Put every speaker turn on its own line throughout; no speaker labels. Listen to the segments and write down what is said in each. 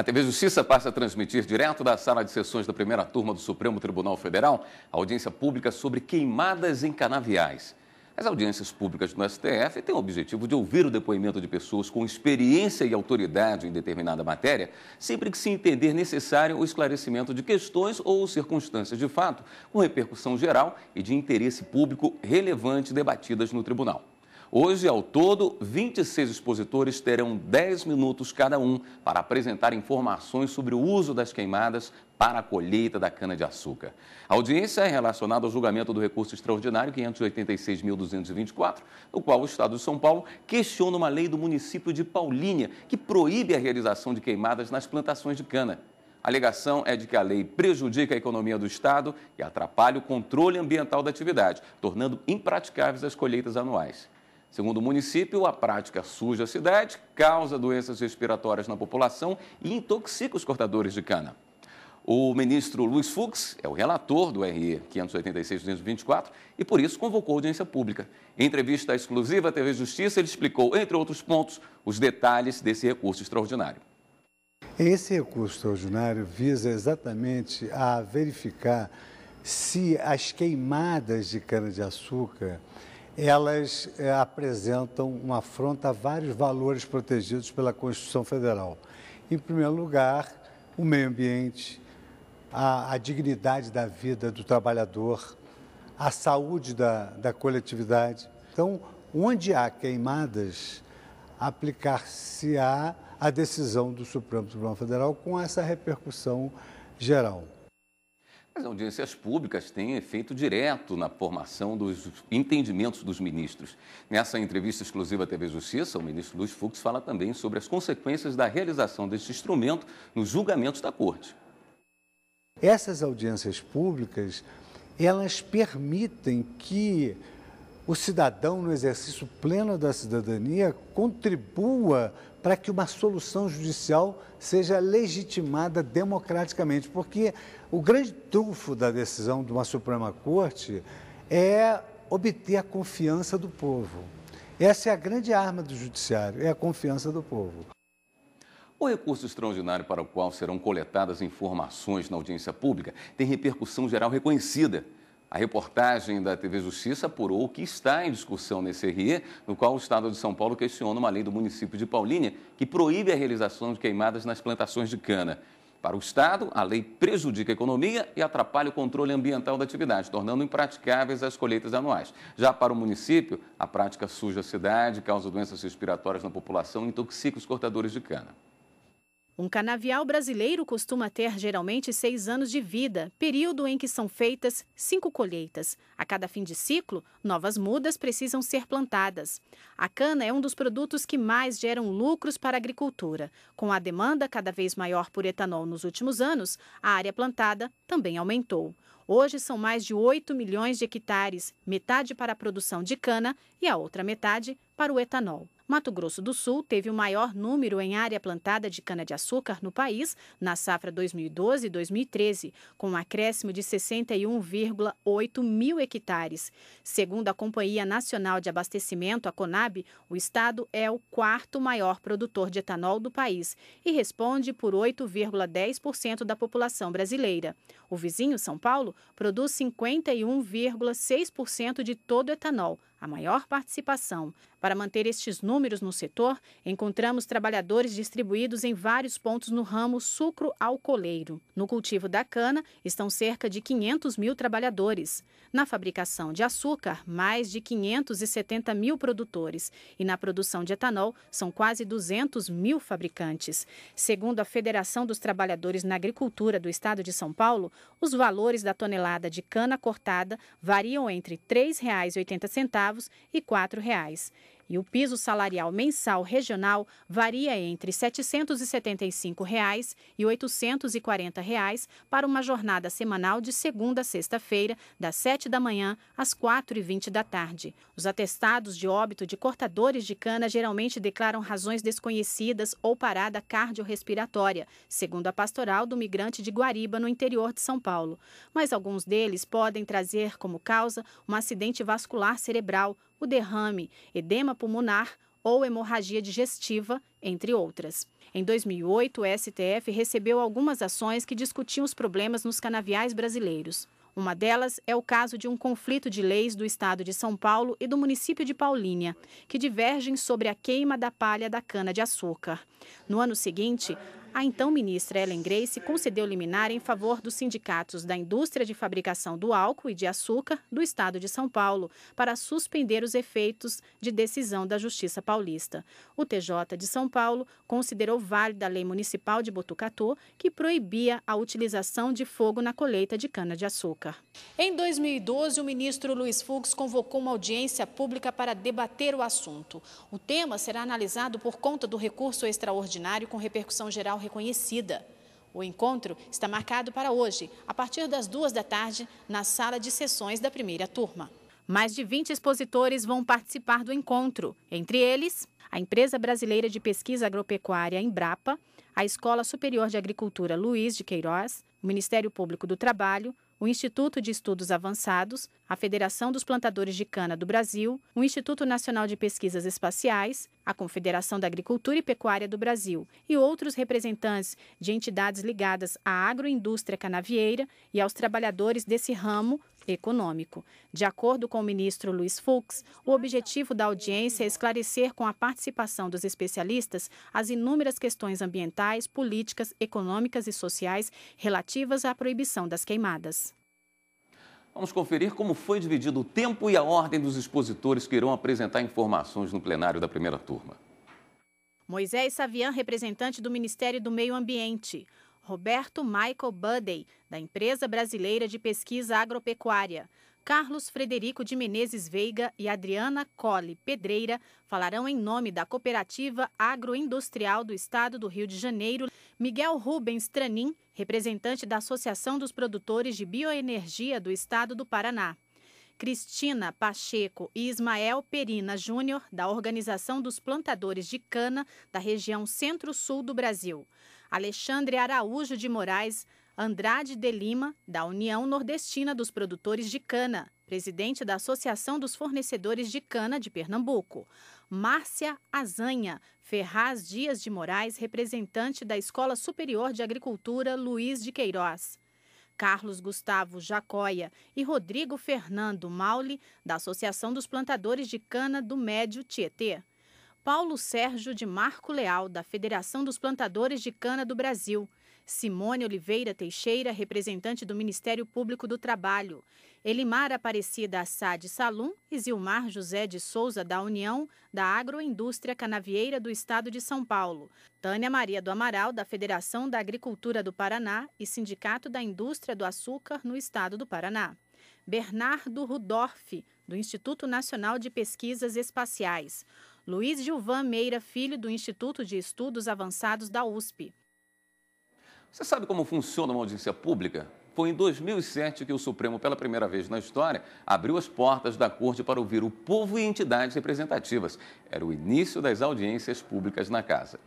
A TV Justiça passa a transmitir direto da sala de sessões da primeira turma do Supremo Tribunal Federal a audiência pública sobre queimadas em canaviais. As audiências públicas do STF têm o objetivo de ouvir o depoimento de pessoas com experiência e autoridade em determinada matéria, sempre que se entender necessário o esclarecimento de questões ou circunstâncias de fato com repercussão geral e de interesse público relevante debatidas no tribunal. Hoje, ao todo, 26 expositores terão 10 minutos cada um para apresentar informações sobre o uso das queimadas para a colheita da cana-de-açúcar. A audiência é relacionada ao julgamento do recurso extraordinário 586.224, no qual o Estado de São Paulo questiona uma lei do município de Paulínia que proíbe a realização de queimadas nas plantações de cana. A alegação é de que a lei prejudica a economia do Estado e atrapalha o controle ambiental da atividade, tornando impraticáveis as colheitas anuais. Segundo o município, a prática suja a cidade, causa doenças respiratórias na população e intoxica os cortadores de cana. O ministro Luiz Fux é o relator do RE 586-224 e, por isso, convocou audiência pública. Em entrevista exclusiva à TV Justiça, ele explicou, entre outros pontos, os detalhes desse recurso extraordinário.
Esse recurso extraordinário visa exatamente a verificar se as queimadas de cana-de-açúcar elas eh, apresentam uma afronta a vários valores protegidos pela Constituição Federal. Em primeiro lugar, o meio ambiente, a, a dignidade da vida do trabalhador, a saúde da, da coletividade. Então, onde há queimadas, aplicar-se-á a decisão do Supremo Tribunal Federal com essa repercussão geral.
As audiências públicas têm efeito direto na formação dos entendimentos dos ministros. Nessa entrevista exclusiva à TV Justiça, o ministro Luiz Fux fala também sobre as consequências da realização deste instrumento nos julgamentos da Corte.
Essas audiências públicas, elas permitem que o cidadão, no exercício pleno da cidadania, contribua para que uma solução judicial seja legitimada democraticamente. Porque o grande trunfo da decisão de uma Suprema Corte é obter a confiança do povo. Essa é a grande arma do judiciário, é a confiança do povo.
O recurso extraordinário para o qual serão coletadas informações na audiência pública tem repercussão geral reconhecida a reportagem da TV Justiça apurou que está em discussão nesse RI, no qual o Estado de São Paulo questiona uma lei do município de Paulínia que proíbe a realização de queimadas nas plantações de cana. Para o Estado, a lei prejudica a economia e atrapalha o controle ambiental da atividade, tornando impraticáveis as colheitas anuais. Já para o município, a prática suja a cidade, causa doenças respiratórias na população e intoxica os cortadores de cana.
Um canavial brasileiro costuma ter geralmente seis anos de vida, período em que são feitas cinco colheitas. A cada fim de ciclo, novas mudas precisam ser plantadas. A cana é um dos produtos que mais geram lucros para a agricultura. Com a demanda cada vez maior por etanol nos últimos anos, a área plantada também aumentou. Hoje são mais de 8 milhões de hectares, metade para a produção de cana e a outra metade para o etanol. Mato Grosso do Sul teve o maior número em área plantada de cana-de-açúcar no país na safra 2012-2013, com um acréscimo de 61,8 mil hectares. Segundo a Companhia Nacional de Abastecimento, a Conab, o estado é o quarto maior produtor de etanol do país e responde por 8,10% da população brasileira. O vizinho São Paulo produz 51,6% de todo o etanol, a maior participação. Para manter estes números no setor, encontramos trabalhadores distribuídos em vários pontos no ramo sucro alcooleiro. No cultivo da cana, estão cerca de 500 mil trabalhadores. Na fabricação de açúcar, mais de 570 mil produtores. E na produção de etanol, são quase 200 mil fabricantes. Segundo a Federação dos Trabalhadores na Agricultura do Estado de São Paulo, os valores da tonelada de cana cortada variam entre R$ 3,80 e R$ 4,00 e o piso salarial mensal regional varia entre R$ 775 reais e R$ 840 reais para uma jornada semanal de segunda a sexta-feira, das 7 da manhã às 4h20 da tarde. Os atestados de óbito de cortadores de cana geralmente declaram razões desconhecidas ou parada cardiorrespiratória, segundo a pastoral do migrante de Guariba, no interior de São Paulo. Mas alguns deles podem trazer como causa um acidente vascular cerebral, o derrame, edema pulmonar ou hemorragia digestiva, entre outras. Em 2008, o STF recebeu algumas ações que discutiam os problemas nos canaviais brasileiros. Uma delas é o caso de um conflito de leis do estado de São Paulo e do município de Paulínia, que divergem sobre a queima da palha da cana-de-açúcar. No ano seguinte, a então ministra Ellen Grace concedeu liminar em favor dos sindicatos da indústria de fabricação do álcool e de açúcar do estado de São Paulo para suspender os efeitos de decisão da Justiça Paulista. O TJ de São Paulo considerou válida a lei municipal de Botucatu que proibia a utilização de fogo na colheita de cana-de-açúcar. Em 2012, o ministro Luiz Fux convocou uma audiência pública para debater o assunto. O tema será analisado por conta do recurso extraordinário com repercussão geral reconhecida. O encontro está marcado para hoje, a partir das duas da tarde, na sala de sessões da primeira turma. Mais de 20 expositores vão participar do encontro, entre eles a Empresa Brasileira de Pesquisa Agropecuária Embrapa, a Escola Superior de Agricultura Luiz de Queiroz, o Ministério Público do Trabalho, o Instituto de Estudos Avançados, a Federação dos Plantadores de Cana do Brasil, o Instituto Nacional de Pesquisas Espaciais, a Confederação da Agricultura e Pecuária do Brasil e outros representantes de entidades ligadas à agroindústria canavieira e aos trabalhadores desse ramo econômico. De acordo com o ministro Luiz Fux, o objetivo da audiência é esclarecer com a participação dos especialistas as inúmeras questões ambientais, políticas, econômicas e sociais relativas à proibição das queimadas.
Vamos conferir como foi dividido o tempo e a ordem dos expositores que irão apresentar informações no plenário da primeira turma.
Moisés Savian, representante do Ministério do Meio Ambiente. Roberto Michael Budey, da Empresa Brasileira de Pesquisa Agropecuária. Carlos Frederico de Menezes Veiga e Adriana Colle Pedreira falarão em nome da Cooperativa Agroindustrial do Estado do Rio de Janeiro. Miguel Rubens Tranin, representante da Associação dos Produtores de Bioenergia do Estado do Paraná. Cristina Pacheco e Ismael Perina Júnior, da Organização dos Plantadores de Cana da região Centro-Sul do Brasil. Alexandre Araújo de Moraes Andrade de Lima, da União Nordestina dos Produtores de Cana, presidente da Associação dos Fornecedores de Cana de Pernambuco. Márcia Azanha Ferraz Dias de Moraes, representante da Escola Superior de Agricultura Luiz de Queiroz. Carlos Gustavo Jacóia e Rodrigo Fernando Mauli, da Associação dos Plantadores de Cana do Médio Tietê. Paulo Sérgio de Marco Leal, da Federação dos Plantadores de Cana do Brasil, Simone Oliveira Teixeira, representante do Ministério Público do Trabalho, Elimar Aparecida Assad Salum e Zilmar José de Souza, da União da Agroindústria Canavieira do Estado de São Paulo, Tânia Maria do Amaral, da Federação da Agricultura do Paraná e Sindicato da Indústria do Açúcar no Estado do Paraná. Bernardo Rudorff, do Instituto Nacional de Pesquisas Espaciais, Luiz Gilvan Meira Filho, do Instituto de Estudos Avançados da USP.
Você sabe como funciona uma audiência pública? Foi em 2007 que o Supremo, pela primeira vez na história, abriu as portas da Corte para ouvir o povo e entidades representativas. Era o início das audiências públicas na
Casa.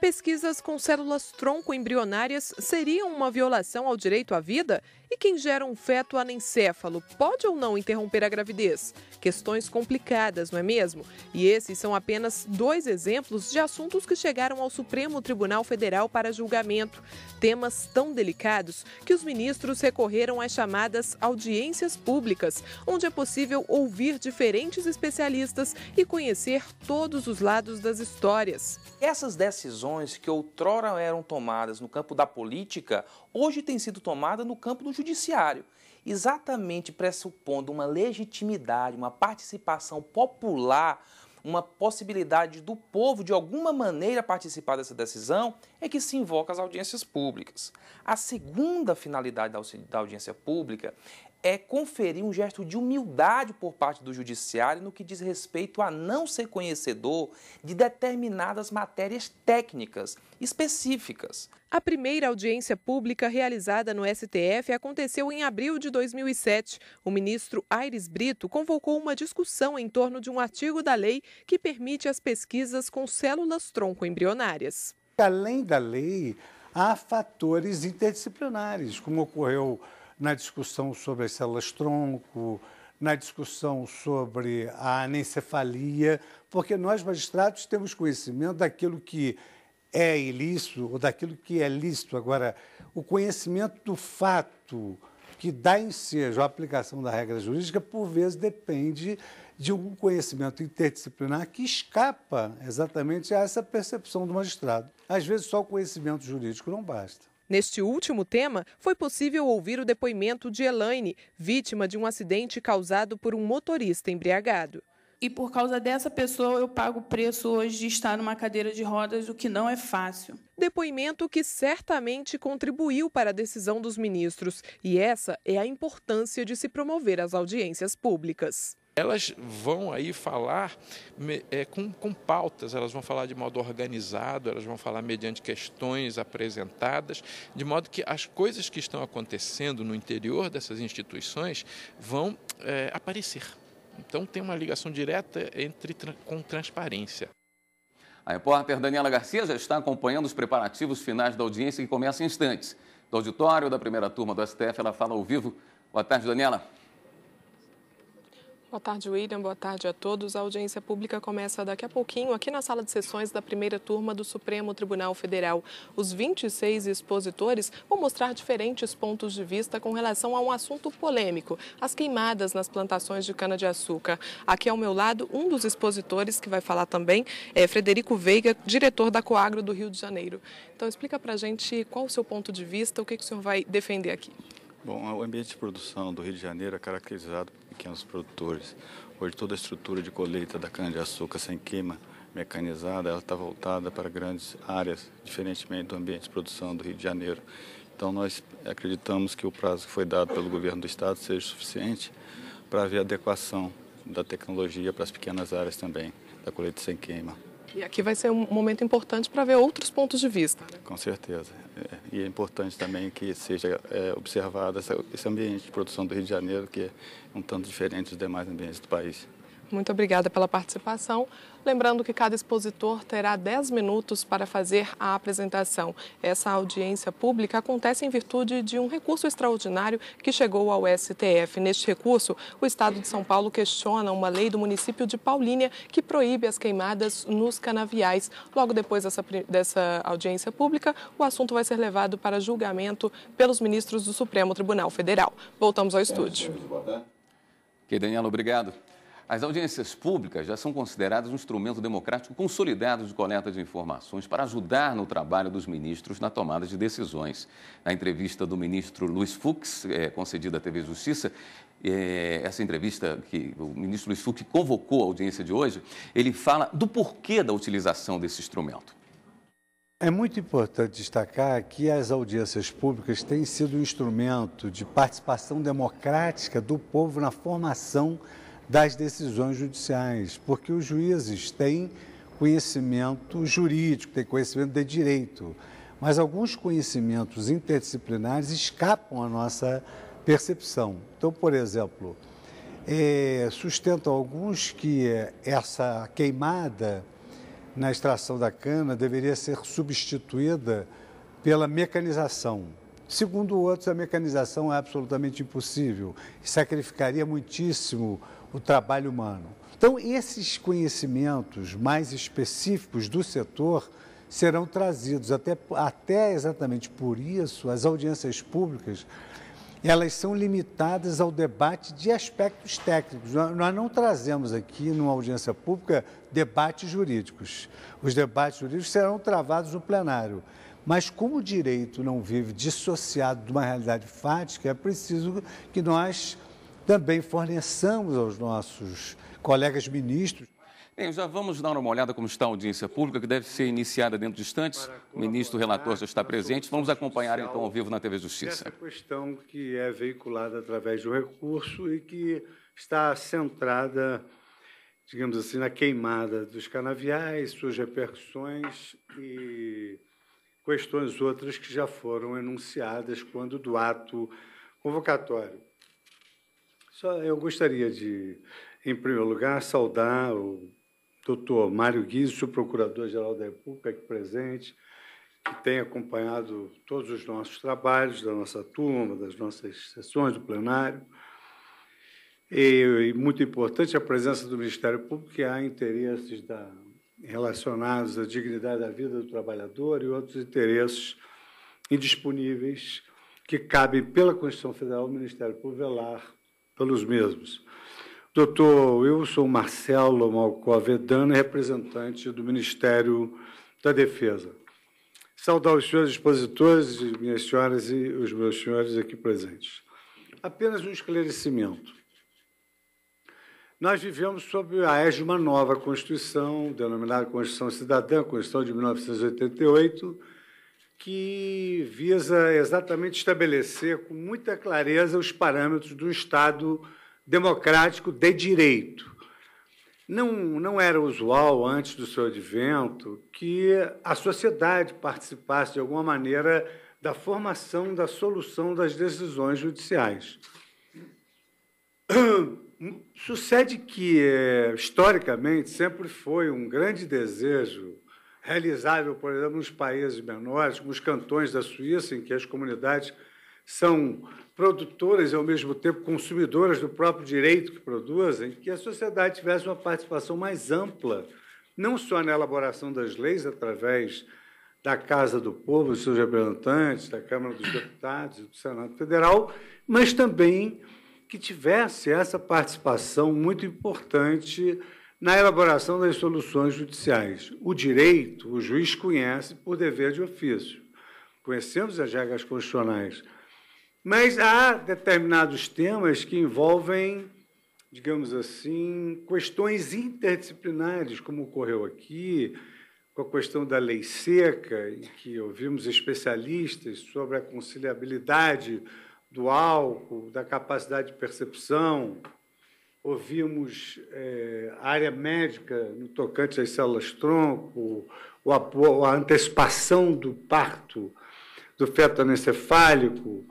Pesquisas com células tronco embrionárias seriam uma violação ao direito à vida? E quem gera um feto anencefalo pode ou não interromper a gravidez? Questões complicadas, não é mesmo? E esses são apenas dois exemplos de assuntos que chegaram ao Supremo Tribunal Federal para julgamento. Temas tão delicados que os ministros recorreram às chamadas audiências públicas, onde é possível ouvir diferentes especialistas e conhecer todos os lados das histórias. Essas decisões que outrora eram tomadas no campo da política hoje tem sido tomada no campo do judiciário, exatamente pressupondo uma legitimidade, uma participação popular, uma possibilidade do povo de alguma maneira participar dessa decisão é que se invoca as audiências públicas. A segunda finalidade da audiência pública é conferir um gesto de humildade por parte do judiciário no que diz respeito a não ser conhecedor de determinadas matérias técnicas específicas. A primeira audiência pública realizada no STF aconteceu em abril de 2007. O ministro Aires Brito convocou uma discussão em torno de um artigo da lei que permite as pesquisas com células
tronco embrionárias além da lei, há fatores interdisciplinares, como ocorreu na discussão sobre as células-tronco, na discussão sobre a anencefalia, porque nós, magistrados, temos conhecimento daquilo que é ilícito ou daquilo que é lícito. Agora, o conhecimento do fato que dá ensejo à aplicação da regra jurídica, por vezes, depende de um conhecimento interdisciplinar que escapa exatamente a essa percepção do magistrado. Às vezes, só o conhecimento jurídico não basta. Neste último tema,
foi possível ouvir o depoimento de Elaine, vítima de um acidente causado por um motorista embriagado. E por causa dessa pessoa, eu pago o preço hoje de estar numa cadeira de rodas, o que não é fácil. Depoimento que certamente contribuiu para a decisão dos ministros, e essa é a importância de se promover as audiências públicas
elas vão aí falar é, com, com pautas, elas vão falar de modo organizado, elas vão falar mediante questões apresentadas, de modo que as coisas que estão acontecendo no interior dessas instituições vão é, aparecer. Então tem uma ligação direta entre com transparência. A repórter Daniela Garcia já está acompanhando os preparativos finais da audiência que começa em instantes. Do auditório da primeira turma do STF, ela fala ao vivo. Boa tarde, Daniela.
Boa tarde, William. Boa tarde a todos. A audiência pública começa daqui a pouquinho aqui na sala de sessões da primeira turma do Supremo Tribunal Federal. Os 26 expositores vão mostrar diferentes pontos de vista com relação a um assunto polêmico: as queimadas nas plantações de cana-de-açúcar. Aqui ao meu lado, um dos expositores que vai falar também é Frederico Veiga, diretor da Coagro do Rio de Janeiro. Então, explica pra gente qual o seu ponto de vista, o que, que o senhor vai defender aqui.
Bom, o ambiente de produção do Rio de Janeiro é caracterizado por pequenos produtores. Hoje toda a estrutura de colheita da cana-de-açúcar sem queima mecanizada, ela está voltada para grandes áreas, diferentemente do ambiente de produção do Rio de Janeiro. Então nós acreditamos que o prazo que foi dado pelo governo do estado seja suficiente para haver adequação da tecnologia para as pequenas áreas também, da colheita sem queima.
E aqui vai ser um momento importante para ver outros pontos de vista.
Né? Com certeza e é importante também que seja é, observado essa, esse ambiente de produção do Rio de Janeiro, que é um tanto diferente dos demais ambientes do país.
Muito obrigada pela participação. Lembrando que cada expositor terá 10 minutos para fazer a apresentação. Essa audiência pública acontece em virtude de um recurso extraordinário que chegou ao STF. Neste recurso, o Estado de São Paulo questiona uma lei do município de Paulínia que proíbe as queimadas nos canaviais. Logo depois dessa, dessa audiência pública, o assunto vai ser levado para julgamento pelos ministros do Supremo Tribunal Federal. Voltamos ao estúdio.
Ok, Daniela, obrigado. As audiências públicas já são consideradas um instrumento democrático consolidado de coleta de informações para ajudar no trabalho dos ministros na tomada de decisões. Na entrevista do ministro Luiz Fux, é, concedida à TV Justiça, é, essa entrevista que o ministro Luiz Fux convocou a audiência de hoje, ele fala do porquê da utilização desse instrumento.
É muito importante destacar que as audiências públicas têm sido um instrumento de participação democrática do povo na formação das decisões judiciais, porque os juízes têm conhecimento jurídico, têm conhecimento de direito, mas alguns conhecimentos interdisciplinares escapam à nossa percepção. Então, por exemplo, é, sustentam alguns que essa queimada na extração da cana deveria ser substituída pela mecanização. Segundo outros, a mecanização é absolutamente impossível e sacrificaria muitíssimo o trabalho humano. Então, esses conhecimentos mais específicos do setor serão trazidos até, até exatamente por isso as audiências públicas elas são limitadas ao debate de aspectos técnicos. Nós não trazemos aqui, numa audiência pública, debates jurídicos. Os debates jurídicos serão travados no plenário. Mas, como o direito não vive dissociado de uma realidade fática, é preciso que nós também forneçamos aos nossos colegas ministros.
Bem, já vamos dar uma olhada como está a audiência pública, que deve ser iniciada dentro de instantes. O ministro relator já está presente. Vamos acompanhar então ao vivo na TV Justiça. Essa
questão que é veiculada através do recurso e que está centrada, digamos assim, na queimada dos canaviais, suas repercussões e questões outras que já foram enunciadas quando do ato convocatório. Eu gostaria de, em primeiro lugar, saudar o doutor Mário Guizzo, procurador-geral da República, aqui presente, que tem acompanhado todos os nossos trabalhos, da nossa turma, das nossas sessões do plenário. E, e muito importante a presença do Ministério Público, que há interesses da, relacionados à dignidade da vida do trabalhador e outros interesses indisponíveis que cabem pela Constituição Federal o Ministério Público velar pelos mesmos. Dr. Wilson Marcelo Malcovedano, é representante do Ministério da Defesa. Saudar os senhores expositores, minhas senhoras e os meus senhores aqui presentes. Apenas um esclarecimento. Nós vivemos sob a égide de uma nova Constituição, denominada Constituição Cidadã, Constituição de 1988, que visa exatamente estabelecer com muita clareza os parâmetros do Estado democrático de direito. Não, não era usual, antes do seu advento, que a sociedade participasse de alguma maneira da formação, da solução das decisões judiciais. Sucede que, eh, historicamente, sempre foi um grande desejo realizável, por exemplo, nos países menores, nos cantões da Suíça, em que as comunidades são produtoras e, ao mesmo tempo, consumidoras do próprio direito que produzem, que a sociedade tivesse uma participação mais ampla, não só na elaboração das leis através da Casa do Povo, dos seus representantes, da Câmara dos Deputados e do Senado Federal, mas também que tivesse essa participação muito importante na elaboração das soluções judiciais. O direito, o juiz conhece por dever de ofício. Conhecemos as regras constitucionais. Mas há determinados temas que envolvem, digamos assim, questões interdisciplinares, como ocorreu aqui, com a questão da lei seca, em que ouvimos especialistas sobre a conciliabilidade do álcool, da capacidade de percepção, ouvimos é, a área médica no tocante às células-tronco, a, a antecipação do parto do feto anencefálico.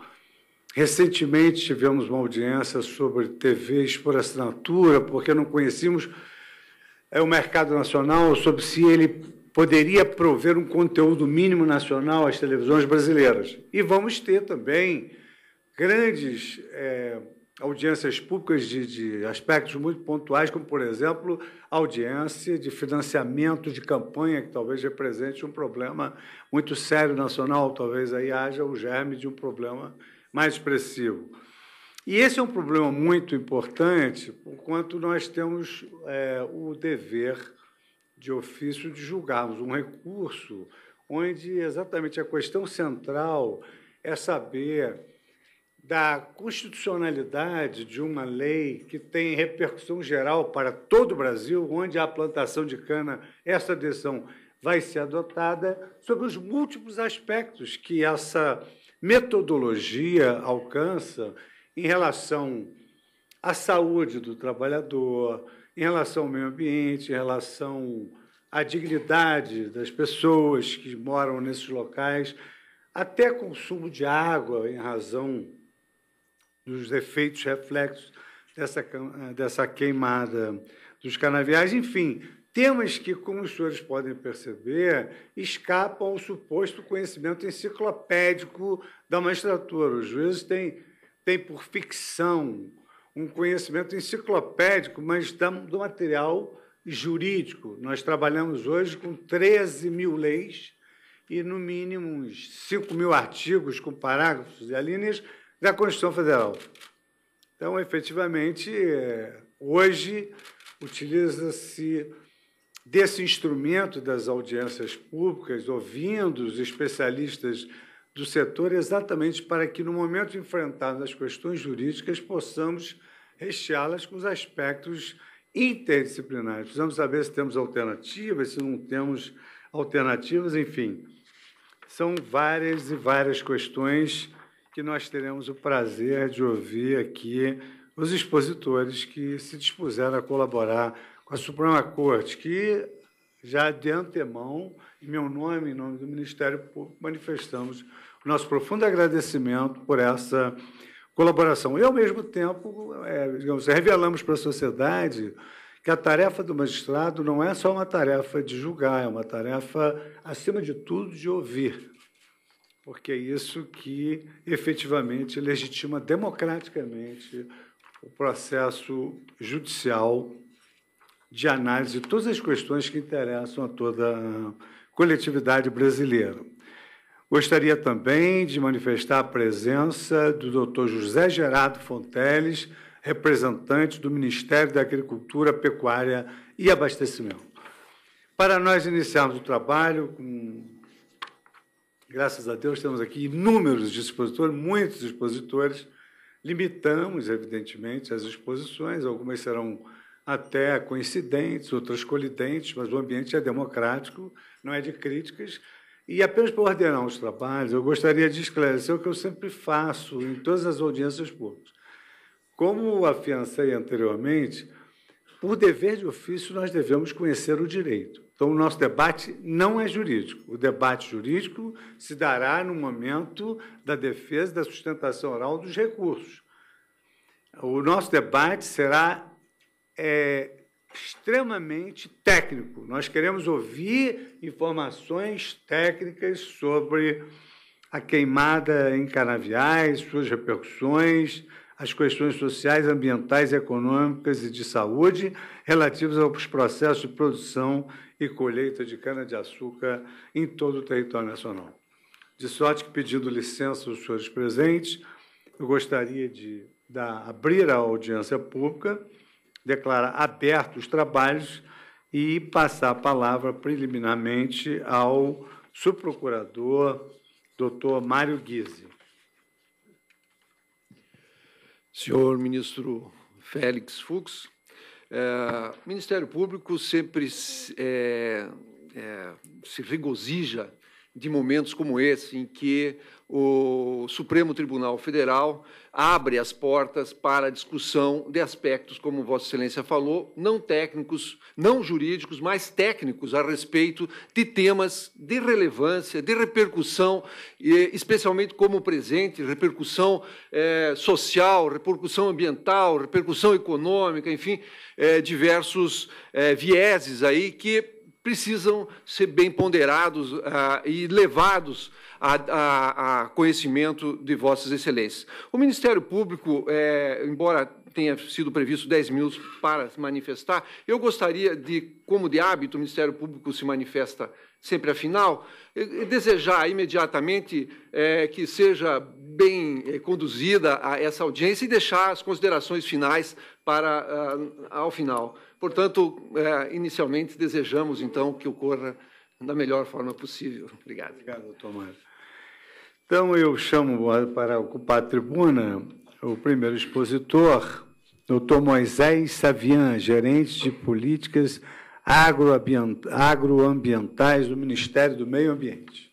Recentemente tivemos uma audiência sobre TVs por assinatura, porque não conhecíamos é, o mercado nacional, sobre se ele poderia prover um conteúdo mínimo nacional às televisões brasileiras. E vamos ter também grandes... É, audiências públicas de, de, aspectos muito pontuais, como, por exemplo, audiência de financiamento de campanha, que talvez represente um problema muito sério nacional, talvez aí haja o germe de um problema mais expressivo. E esse é um problema muito importante, enquanto nós temos é, o dever de ofício de julgarmos um recurso onde exatamente a questão central é saber da constitucionalidade de uma lei que tem repercussão geral para todo o Brasil, onde a plantação de cana, essa decisão vai ser adotada, sobre os múltiplos aspectos que essa metodologia alcança em relação à saúde do trabalhador, em relação ao meio ambiente, em relação à dignidade das pessoas que moram nesses locais, até consumo de água em razão dos efeitos reflexos dessa, eh, dessa queimada dos canaviais. Enfim, temas que, como os senhores podem perceber, escapam ao suposto conhecimento enciclopédico da magistratura. Os juízes têm, têm por ficção um conhecimento enciclopédico, mas do material jurídico. Nós trabalhamos hoje com 13 mil leis e, no mínimo, uns 5 mil artigos com parágrafos e alíneas da Constituição Federal. Então, efetivamente, é, hoje utiliza-se desse instrumento das audiências públicas, ouvindo os especialistas do setor, exatamente para que, no momento de das as questões jurídicas, possamos recheá-las com os aspectos interdisciplinares. Precisamos saber se temos alternativas, se não temos alternativas, enfim. São várias e várias questões que nós teremos o prazer de ouvir aqui os expositores que se dispuseram a colaborar com a Suprema Corte, que já de antemão, em meu nome, em nome do Ministério Público, manifestamos nosso profundo agradecimento por essa colaboração. E, ao mesmo tempo, é, digamos, revelamos para a sociedade que a tarefa do magistrado não é só uma tarefa de julgar, é uma tarefa, acima de tudo, de ouvir porque é isso que efetivamente legitima democraticamente o processo judicial de análise de todas as questões que interessam a toda a coletividade brasileira. Gostaria também de manifestar a presença do Dr. José Gerardo Fonteles, representante do Ministério da Agricultura, Pecuária e Abastecimento. Para nós iniciarmos o trabalho com Graças a Deus temos aqui inúmeros expositores, muitos expositores. Limitamos, evidentemente, as exposições, algumas serão até coincidentes, outras colidentes, mas o ambiente é democrático, não é de críticas. E apenas para ordenar os trabalhos, eu gostaria de esclarecer o que eu sempre faço em todas as audiências públicas. Como afiancei anteriormente, por dever de ofício nós devemos conhecer o direito. Então, o nosso debate não é jurídico. O debate jurídico se dará no momento da defesa da sustentação oral dos recursos. O nosso debate será é, extremamente técnico. Nós queremos ouvir informações técnicas sobre a queimada em canaviais, suas repercussões, as questões sociais, ambientais, econômicas e de saúde relativas aos processos de produção e colheita de cana-de-açúcar em todo o território nacional. De sorte que, pedindo licença aos senhores presentes, eu gostaria de dar, abrir a audiência pública, declarar abertos os trabalhos e passar a palavra preliminarmente ao subprocurador doutor Mário Guise.
Senhor ministro Félix Fux, é, o Ministério Público sempre é, é, se regozija de momentos como esse, em que o Supremo Tribunal Federal abre as portas para a discussão de aspectos, como Vossa Excelência falou, não técnicos, não jurídicos, mas técnicos a respeito de temas de relevância, de repercussão, especialmente como o presente, repercussão eh, social, repercussão ambiental, repercussão econômica, enfim, eh, diversos eh, vieses aí que precisam ser bem ponderados ah, e levados a, a, a, conhecimento de Vossas Excelências. O Ministério Público, é, embora tenha sido previsto 10 minutos para se manifestar, eu gostaria de, como de hábito, o Ministério Público se manifesta sempre afinal, desejar imediatamente é, que seja bem é, conduzida a essa audiência e deixar as considerações finais para, ah, ao final. Portanto, é, inicialmente desejamos então que ocorra da melhor forma possível. Obrigado. Obrigado, doutor Mário.
Então, eu chamo para ocupar a tribuna o primeiro expositor, doutor Moisés Savian, gerente de políticas agroambientais do Ministério do Meio Ambiente.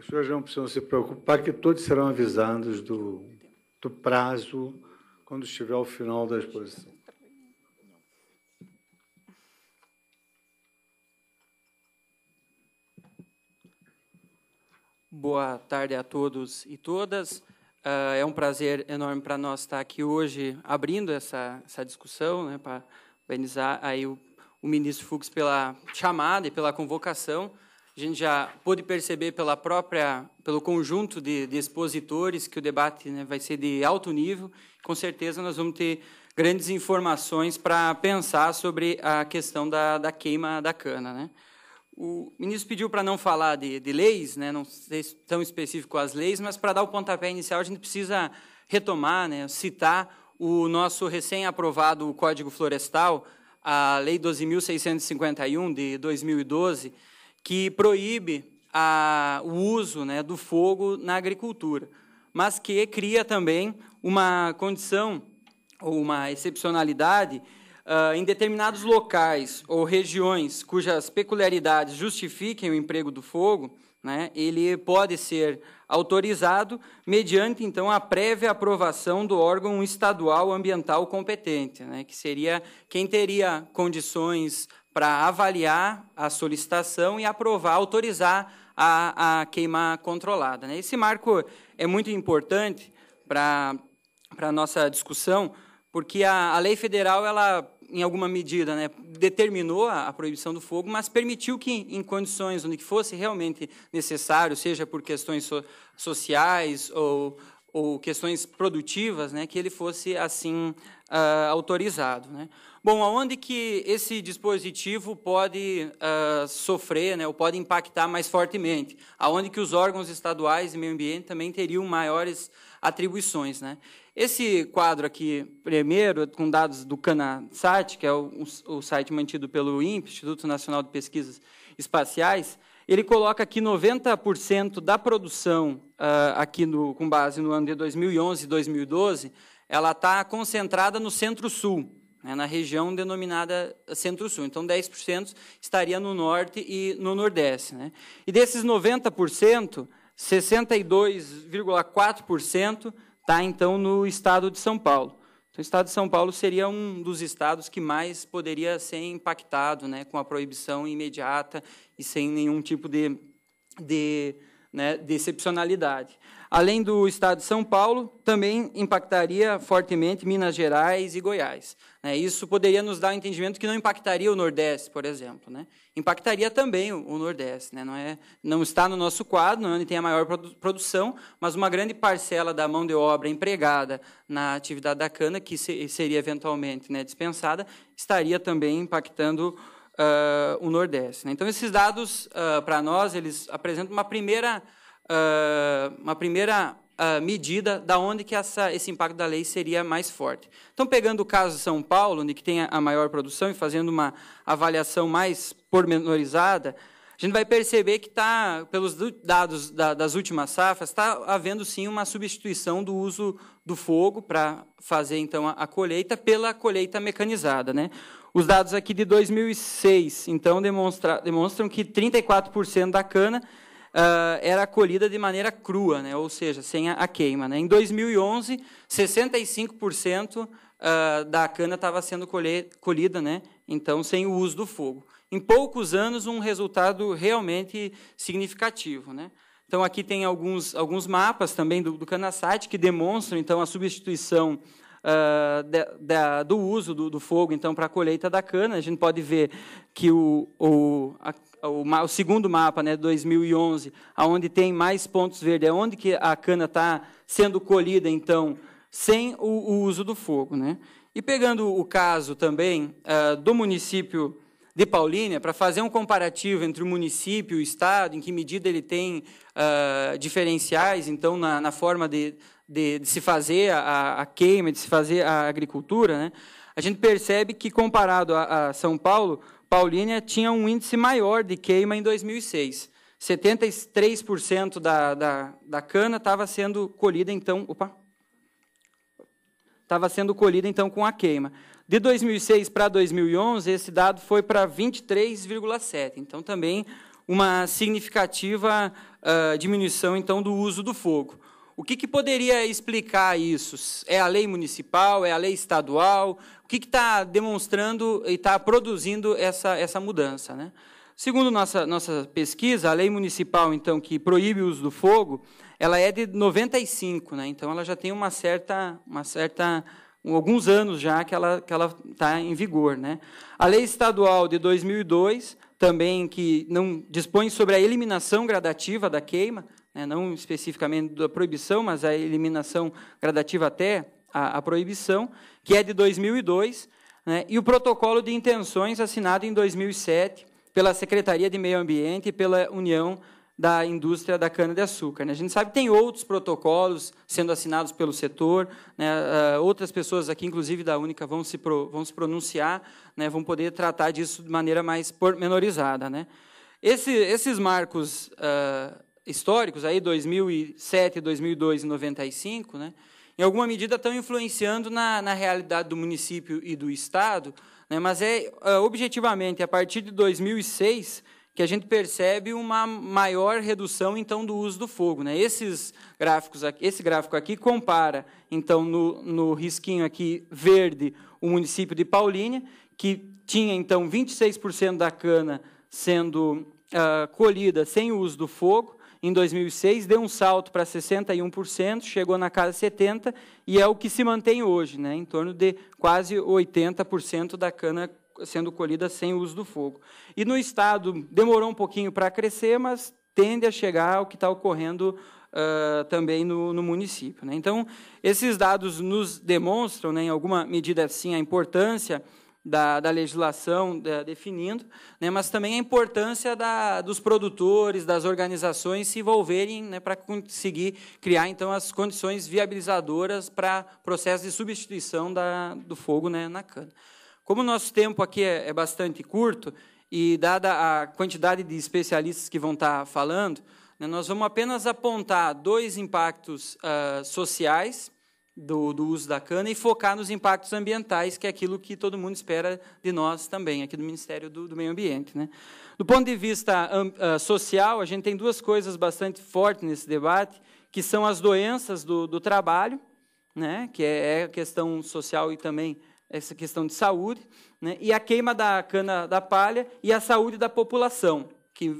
os senhores é não precisam se preocupar que todos serão avisados do, do prazo quando estiver ao final da
exposição. Boa tarde a todos e todas. Ah, é um prazer enorme para nós estar aqui hoje abrindo essa, essa discussão, né, para organizar aí o, o ministro Fux pela chamada e pela convocação. A gente já pôde perceber pela própria, pelo conjunto de, de expositores que o debate né, vai ser de alto nível. Com certeza nós vamos ter grandes informações para pensar sobre a questão da, da queima da cana. Né? O ministro pediu para não falar de, de leis, né? não ser tão específico as leis, mas para dar o pontapé inicial a gente precisa retomar, né? citar o nosso recém-aprovado Código Florestal, a Lei 12.651 de 2012, que proíbe a, o uso né, do fogo na agricultura, mas que cria também uma condição ou uma excepcionalidade Uh, em determinados locais ou regiões cujas peculiaridades justifiquem o emprego do fogo, né, ele pode ser autorizado mediante então a prévia aprovação do órgão estadual ambiental competente, né, que seria quem teria condições para avaliar a solicitação e aprovar, autorizar a, a queima controlada. Né? Esse marco é muito importante para a nossa discussão, porque a, a lei federal, ela, em alguma medida, né, determinou a, a, proibição do fogo, mas permitiu que, em condições onde fosse realmente necessário, seja por questões so, sociais ou ou questões produtivas, né, que ele fosse assim uh, autorizado. Né? Bom, aonde que esse dispositivo pode uh, sofrer, né, ou pode impactar mais fortemente? Aonde que os órgãos estaduais e meio ambiente também teriam maiores atribuições, né? Esse quadro aqui, primeiro, com dados do CanaSat, que é o, o site mantido pelo INPE, Instituto Nacional de Pesquisas Espaciais, ele coloca aqui 90% da produção, uh, aqui no, com base no ano de 2011 e 2012, ela está concentrada no centro-sul, né, na região denominada centro-sul. Então, 10% estaria no norte e no nordeste. Né? E desses 90%, 62,4% está, então, no estado de São Paulo. O estado de São Paulo seria um dos estados que mais poderia ser impactado né, com a proibição imediata e sem nenhum tipo de, de né, de excepcionalidade. Além do estado de São Paulo, também impactaria fortemente Minas Gerais e Goiás. Né? Isso poderia nos dar um entendimento que não impactaria o Nordeste, por exemplo. Né? Impactaria também o Nordeste. Né? Não, é, não está no nosso quadro, não é onde tem a maior produção, mas uma grande parcela da mão de obra empregada na atividade da cana, que seria eventualmente dispensada, estaria também impactando ah, o Nordeste. Então, esses dados, ah, para nós, eles apresentam uma primeira ah, uma primeira uh, medida da onde que essa, esse impacto da lei seria mais forte. Então, pegando o caso de São Paulo, onde que tem a maior produção, e fazendo uma avaliação mais pormenorizada, a gente vai perceber que está, pelos dados da, das últimas safras, está havendo sim uma substituição do uso do fogo para fazer então a, a, colheita pela colheita mecanizada, né? Os dados aqui de 2006, então demonstra, demonstram que 34% da cana uh, era colhida de maneira crua, né? ou seja, sem a, a queima. Né? Em 2011, 65% uh, da cana estava sendo colhe, colhida, né? então sem o uso do fogo. Em poucos anos, um resultado realmente significativo. Né? Então, aqui tem alguns, alguns mapas também do, do Canasat que demonstram então a substituição Uh, da, do uso do, do, fogo então para a colheita da cana. A gente pode ver que o, o, a o, o segundo mapa, né, 2011, aonde tem mais pontos verdes, é onde que a cana está sendo colhida, então, sem o, o, uso do fogo. Né? E pegando o caso também uh, do município de Paulínia, para fazer um comparativo entre o município e o Estado, em que medida ele tem uh, diferenciais, então, na, na forma de, de, de, se fazer a, a, queima, de se fazer a agricultura, né? a gente percebe que, comparado a, a São Paulo, Paulínia tinha um índice maior de queima em 2006. 73% da, da, da cana estava sendo colhida, então... Opa! Estava sendo colhida, então, com a queima. De 2006 para 2011, esse dado foi para 23,7. Então, também uma significativa uh, diminuição então do uso do fogo. O que, que poderia explicar isso? É a lei municipal? É a lei estadual? O que está demonstrando e está produzindo essa, essa mudança? Né? Segundo nossa, nossa pesquisa, a lei municipal, então, que proíbe o uso do fogo, ela é de 95, né? então ela já tem uma certa, uma certa alguns anos já que ela que ela está em vigor, né? A lei estadual de 2002 também que não dispõe sobre a eliminação gradativa da queima, né, não especificamente da proibição, mas a eliminação gradativa até a, a proibição, que é de 2002, né, e o protocolo de intenções assinado em 2007 pela Secretaria de Meio Ambiente e pela União da indústria da cana-de-açúcar. Né. A gente sabe que tem outros protocolos sendo assinados pelo setor, né, outras pessoas aqui, inclusive da Única, vão se, vão se pronunciar, né, vão poder tratar disso de maneira mais pormenorizada. esses marcos ah, históricos, aí 2007, 2002 e 95, né, em alguma medida estão influenciando na, na realidade do município e do Estado, né, mas é, é objetivamente a partir de 2006 que a gente percebe uma maior redução então do uso do fogo, né? Esses gráficos, aqui, esse gráfico aqui compara então no, no risquinho aqui verde o município de Paulínia, que tinha então 26% da cana sendo uh, colhida sem o uso do fogo em 2006, deu um salto para 61%, chegou na casa 70% e é o que se mantém hoje, né? em torno de quase 80% da cana sendo colhida sem uso do fogo. E no estado demorou um pouquinho para crescer, mas tende a chegar ao que está ocorrendo uh, também no, no município. Né? Então, esses dados nos demonstram, né, em alguma medida, sim, a importância da, da legislação da, definindo, né, mas também a importância da, dos produtores, das organizações se envolverem né, para conseguir criar então as condições viabilizadoras para processo de substituição da, do fogo né, na cana. Como o nosso tempo aqui é, é bastante curto e dada a quantidade de especialistas que vão estar tá falando, né, nós vamos apenas apontar dois impactos uh, sociais do, do, uso da cana e focar nos impactos ambientais, que é aquilo que todo mundo espera de nós também, aqui do Ministério do, do Meio Ambiente. Né? Do ponto de vista um, uh, ah, social, a gente tem duas coisas bastante fortes nesse debate, que são as doenças do, do trabalho, né? que é, é, a questão social e também essa questão de saúde, né? e a queima da cana da palha e a saúde da população, que,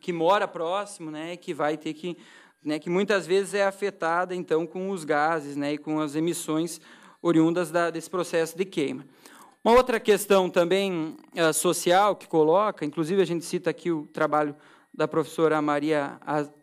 que mora próximo né? e que vai ter que né, que muitas vezes é afetada então com os gases né, e com as emissões oriundas da, desse processo de queima. Uma outra questão também uh, social que coloca, inclusive a gente cita aqui o trabalho da professora Maria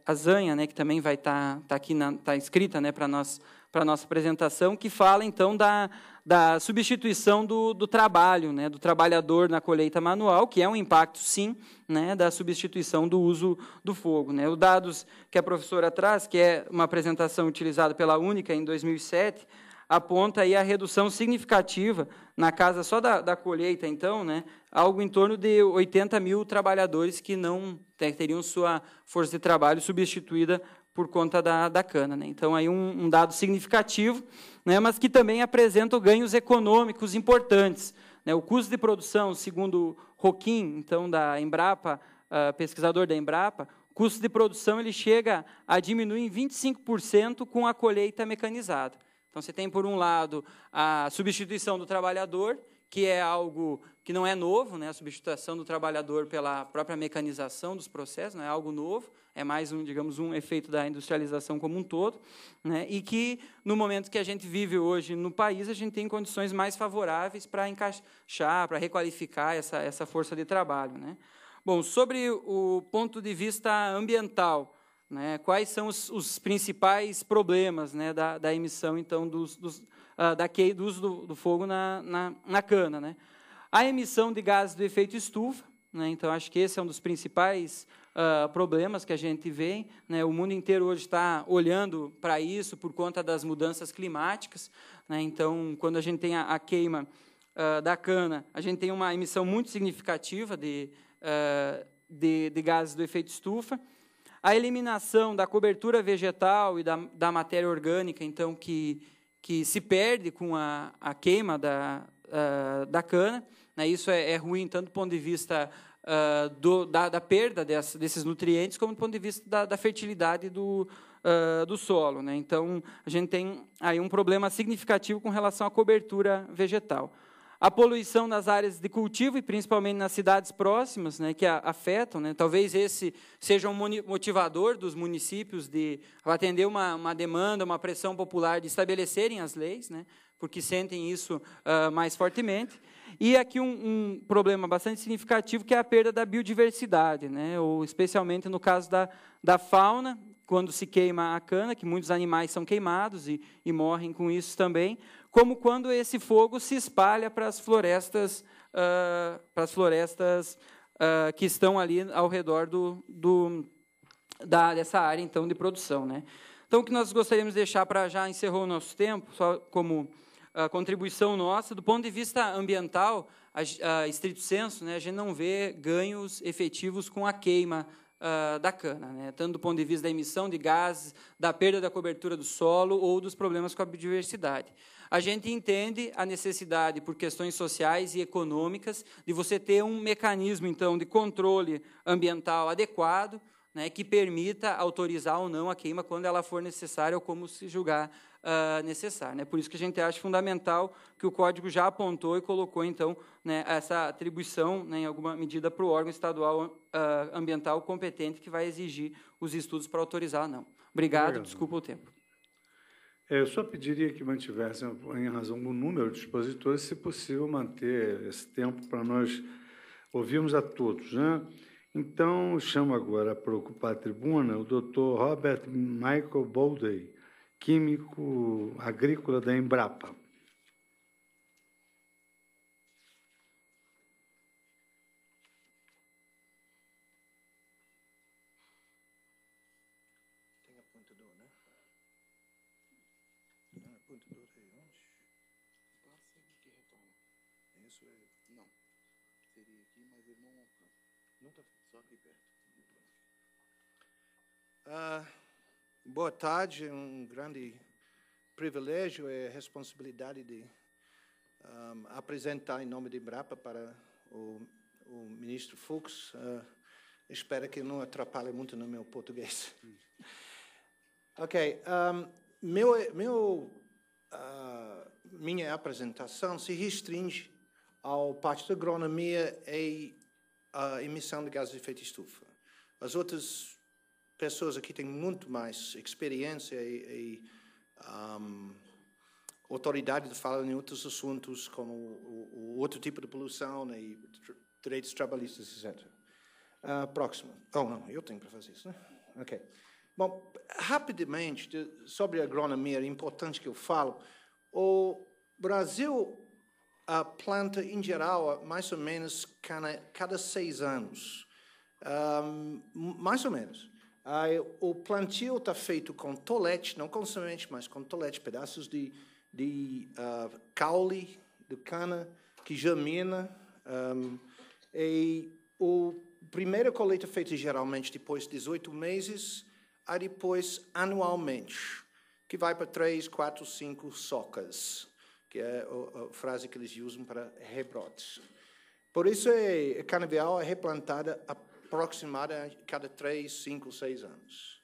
Azanha, né, que também vai estar tá, tá aqui, está escrita né, para nós para nossa apresentação, que fala então da da substituição do, do trabalho, né, do trabalhador na colheita manual, que é um impacto, sim, né, da substituição do uso do fogo. Né. Os dados que a professora traz, que é uma apresentação utilizada pela Única em 2007, aponta aí a redução significativa na casa só da, da colheita, então, né, algo em torno de 80 mil trabalhadores que não teriam sua força de trabalho substituída por conta da, da cana. Né? Então, aí um, um dado significativo, né? mas que também apresenta ganhos econômicos importantes. Né? O custo de produção, segundo Roquim, então da Embrapa, uh, pesquisador da Embrapa, o custo de produção ele chega a diminuir em 25% com a colheita mecanizada. Então, você tem, por um lado, a substituição do trabalhador, que é algo que não é novo, né, a substituição do trabalhador pela própria mecanização dos processos, não é algo novo, é mais um, digamos, um efeito da industrialização como um todo, né, e que no momento que a gente vive hoje no país, a gente tem condições mais favoráveis para encaixar, para requalificar essa, essa força de trabalho, né. Bom, sobre o ponto de vista ambiental, né, quais são os, os principais problemas né, da, da emissão então dos, dos, uh, da, dos do, do fogo na, na, na cana, né? A emissão de gases do efeito estufa, né? então acho que esse é um dos principais uh, problemas que a gente vê. Né? O mundo inteiro hoje está olhando para isso por conta das mudanças climáticas. Né? Então, quando a gente tem a, a queima uh, da cana, a gente tem uma emissão muito significativa de, uh, de, de gases do efeito estufa a eliminação da cobertura vegetal e da, da matéria orgânica, então, que, que se perde com a, a queima da, da cana. Né? Isso é, é, ruim tanto do ponto de vista uh, do, da, da, perda desses nutrientes, como do ponto de vista da, da fertilidade do, uh, do solo. Né? Então, a gente tem aí um problema significativo com relação à cobertura vegetal. A poluição nas áreas de cultivo e principalmente nas cidades próximas, né, que afetam, né, talvez esse seja um motivador dos municípios de atender uma, uma demanda, uma pressão popular de estabelecerem as leis, né, porque sentem isso uh, mais fortemente. E aqui um, um, problema bastante significativo, que é a perda da biodiversidade, né? ou especialmente no caso da, da fauna, quando se queima a cana, que muitos animais são queimados e, e morrem com isso também, como quando esse fogo se espalha para as florestas, uh, para as florestas uh, que estão ali ao redor do, do, da, dessa área então de produção. Né? Então, o que nós gostaríamos de deixar para já encerrou o nosso tempo, só como a contribuição nossa. Do ponto de vista ambiental, a, a estrito senso, né, a gente não vê ganhos efetivos com a queima ah, da cana, né, tanto do ponto de vista da emissão de gases, da perda da cobertura do solo ou dos problemas com a biodiversidade. A gente entende a necessidade, por questões sociais e econômicas, de você ter um mecanismo, então, de controle ambiental adequado, né, que permita autorizar ou não a queima quando ela for necessária ou como se julgar uh, necessário. Né? Por isso que a gente acha fundamental que o código já apontou e colocou, então, né, essa atribuição, né, em alguma medida, para o órgão estadual uh, ambiental competente que vai exigir os estudos para autorizar, não. Obrigado, Obrigado. desculpa o tempo.
É, eu só pediria que mantivessem, em razão do número de expositores, se possível manter esse tempo para nós ouvirmos a todos. Né? Então, chamo agora para ocupar a tribuna o Dr. Robert Michael Bolday, químico agrícola da Embrapa.
Tem apontador, né? apontador ah, onde? que Isso é... Não. Seria aqui, mas ele não Nunca, tá, só aqui perto. Ah... Boa tarde, um grande privilégio e é responsabilidade de um, apresentar em nome de Embrapa para o, o ministro Fux. Uh, espero que não atrapalhe muito no meu português. ok, um, meu, meu, uh, minha apresentação se restringe ao parte da agronomia e a emissão de gases de efeito estufa. As outras pessoas aqui têm muito mais experiência e, e um, autoridade de falar em outros assuntos, como o, o outro tipo de poluição né, e direitos trabalhistas, etc. Uh, ah, próximo. Oh, não, eu tenho para fazer isso, né? Ok. Bom, rapidamente, de, sobre a agronomia, é importante que eu falo. O Brasil a planta, em geral, mais ou menos cada, cada seis anos. Um, ah, mais ou menos. Aí, ah, o plantio está feito com tolete, não com semente, mas com tolete, pedaços de, de uh, caule de cana que germina. Um, ah, e o primeira colheita é feita geralmente depois de 18 meses, aí depois anualmente, que vai para 3, 4, 5 socas, que é a, a frase que eles usam para rebrotes. Por isso, a é, é canavial é replantada a aproximada a cada 3, 5, 6 anos.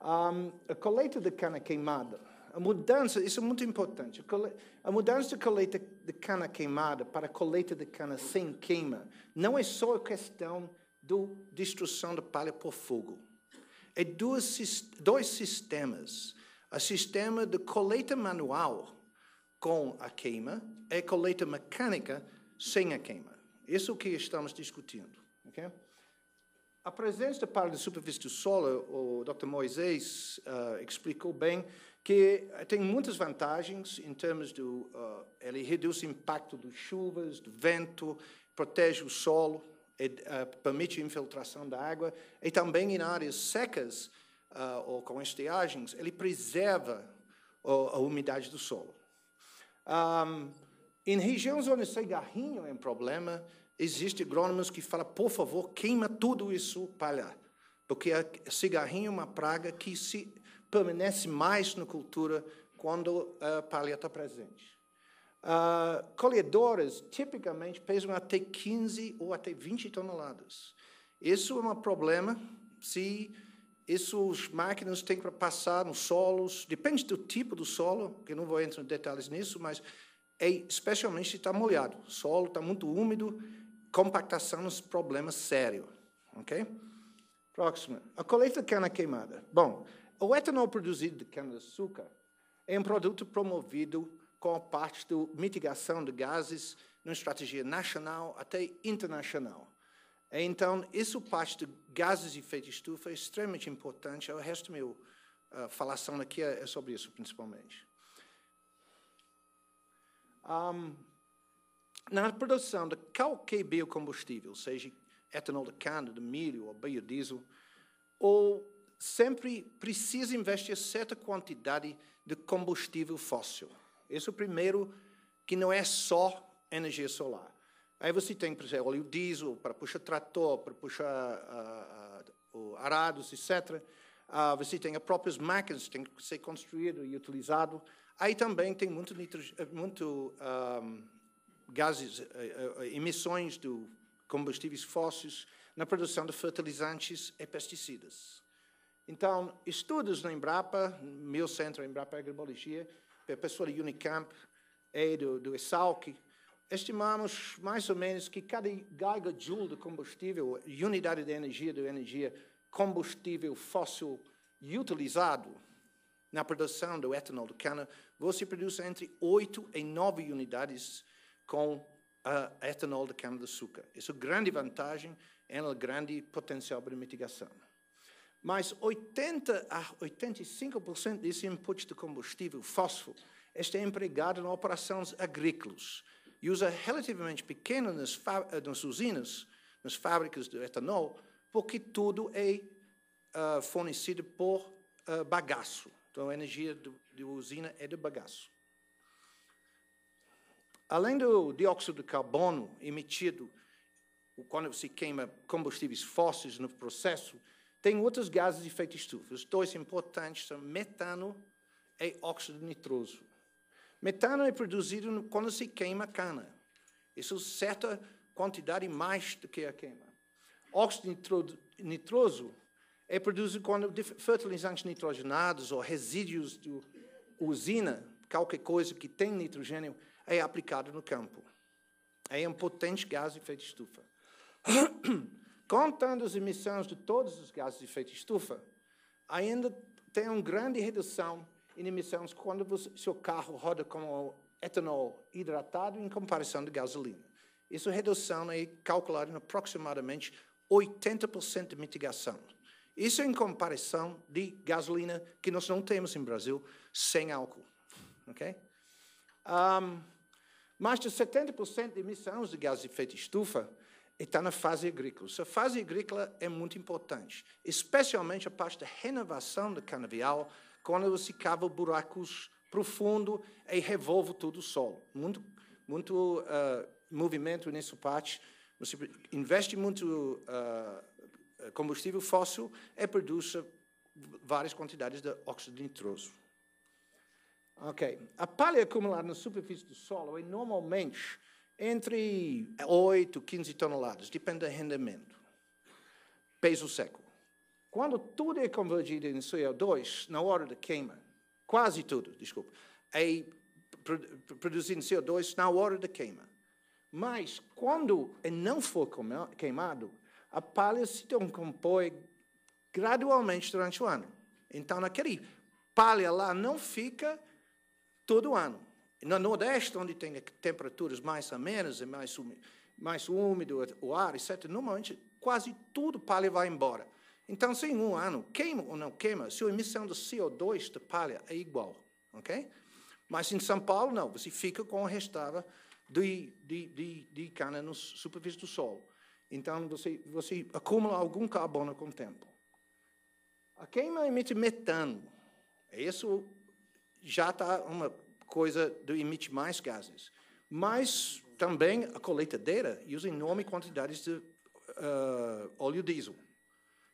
Um, a coleta de cana queimada. A mudança, isso é muito importante. A mudança de coleta de cana queimada para coleta de cana sem queima não é só a questão da destruição da palha por fogo. É duas, dois sistemas. O sistema de coleta manual com a queima e coleta mecânica sem a queima. Isso é o que estamos discutindo. Okay? A presença da parte de superfície do solo, o Dr. Moisés uh, explicou bem que tem muitas vantagens em termos do uh, ele reduz o impacto das chuvas, do vento, protege o solo, e, uh, permite a infiltração da água e também em áreas secas ou com estiagens ele preserva a, a umidade do solo. Um, em regiões onde o cigarrinho é um problema, Existem agrônomos que falam, por favor, queima tudo isso palha, porque a cigarrinha é uma praga que se permanece mais na cultura quando a palha está presente. Uh, colhedores tipicamente pesam até 15 ou até 20 toneladas. Isso é um problema se essas máquinas têm para passar nos solos, depende do tipo do solo, que não vou entrar em detalhes nisso, mas é especialmente se está molhado. O solo está muito úmido, compactação nos problemas sério, ok? Próximo, a colheita de cana queimada. Bom, o etanol produzido de cana-de-açúcar é um produto promovido com a parte da mitigação de gases numa estratégia nacional até internacional. Então, isso parte de gases de efeito de estufa é extremamente importante. O resto da minha uh, falação aqui é, é sobre isso, principalmente. Um, na produção de qualquer biocombustível, seja etanol de cana, de milho ou biodiesel, ou sempre precisa investir certa quantidade de combustível fóssil. Esse é o primeiro, que não é só energia solar. Aí você tem, por exemplo, óleo diesel para puxar trator, para puxar uh, uh, arados, etc. Uh, ah, você tem as próprias máquinas que têm que ser construídas e utilizadas. Aí também tem muito, nitro, muito gases, eh, eh, eh, emissões de combustíveis fósseis na produção de fertilizantes e pesticidas. Então, estudos na Embrapa, meu centro Embrapa Agrobiologia, pela pessoa do Unicamp e é do, do ESALC, estimamos mais ou menos que cada gigajoule de combustível, unidade de energia de energia combustível fóssil utilizado na produção do etanol do cana, você produz entre 8 e 9 unidades com a etanol de cana-de-açúcar. Isso é grande vantagem e é um grande potencial de mitigação. Mas 80 a 85% desse input de combustível, fósforo, está é empregado em operações agrícolas e usa relativamente pequeno nas, nas usinas, nas fábricas de etanol, porque tudo é uh, fornecido por uh, bagaço. Então, a energia do, de usina é de bagaço. Além do dióxido de carbono emitido quando se queima combustíveis fósseis no processo, tem outros gases de efeito estufa. Os dois importantes são metano e óxido nitroso. Metano é produzido quando se queima cana. Isso é certa quantidade mais do que a queima. Óxido nitroso é produzido quando fertilizantes nitrogenados ou resíduos de usina, qualquer coisa que tem nitrogênio, é aplicado no campo. É um potente gás de efeito estufa. Contando as emissões de todos os gases de efeito estufa, ainda tem uma grande redução em emissões quando o seu carro roda com etanol hidratado em comparação de gasolina. Essa é redução é calculada em aproximadamente 80% de mitigação. Isso em comparação de gasolina que nós não temos em Brasil sem álcool, ok? Um, mais de 70% de emissões de gases de efeito estufa está na fase agrícola. Essa fase agrícola é muito importante, especialmente a parte da renovação do canavial, quando você cava buracos profundos e revolve todo o solo. Muito, muito uh, movimento nessa parte. Você investe muito uh, combustível fóssil e produz várias quantidades de óxido nitroso. Ok. A palha é acumulada na superfície do solo é normalmente entre 8 e 15 toneladas, depende do rendimento. Peso seco. Quando tudo é convertido em CO2, na hora da queima, quase tudo, desculpa, é produzindo CO2 na hora da queima. Mas, quando é não for queimado, a palha se decompõe gradualmente durante o ano. Então, naquele palha lá não fica todo ano. No Nordeste, onde tem temperaturas mais amenas e mais, mais úmido o ar, etc., normalmente quase tudo palha vai embora. Então, se em um ano queima ou não queima, se a emissão de CO2 de palha é igual. ok? Mas em São Paulo, não. Você fica com o restava de, de, de, de cana na superfície do solo. Então, você, você acumula algum carbono com o tempo. A queima emite metano. É isso já está uma coisa que emitir mais gases. Mas também a dados usa enormes quantidades de uh, óleo diesel.